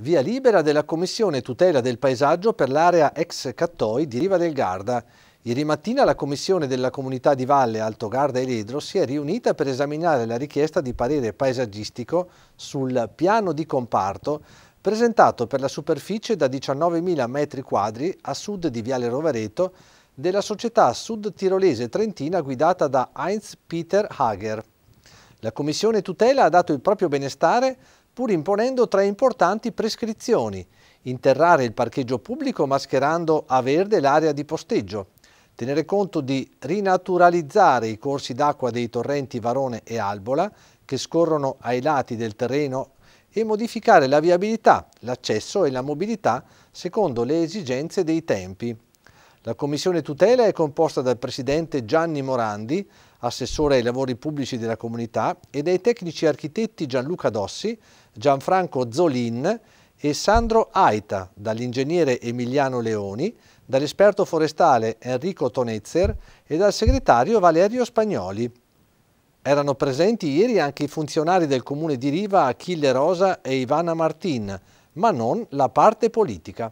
via libera della Commissione tutela del paesaggio per l'area ex Cattoi di Riva del Garda. Ieri mattina la Commissione della Comunità di Valle Alto Garda e Ledro si è riunita per esaminare la richiesta di parere paesaggistico sul piano di comparto presentato per la superficie da 19.000 m2 a sud di Viale Rovereto della società sud tirolese trentina guidata da Heinz Peter Hager. La Commissione tutela ha dato il proprio benestare pur imponendo tre importanti prescrizioni. Interrare il parcheggio pubblico mascherando a verde l'area di posteggio, tenere conto di rinaturalizzare i corsi d'acqua dei torrenti Varone e Albola che scorrono ai lati del terreno e modificare la viabilità, l'accesso e la mobilità secondo le esigenze dei tempi. La Commissione tutela è composta dal Presidente Gianni Morandi, assessore ai lavori pubblici della comunità, e dai tecnici architetti Gianluca Dossi, Gianfranco Zolin e Sandro Aita, dall'ingegnere Emiliano Leoni, dall'esperto forestale Enrico Tonezzer e dal segretario Valerio Spagnoli. Erano presenti ieri anche i funzionari del comune di Riva Achille Rosa e Ivana Martin, ma non la parte politica.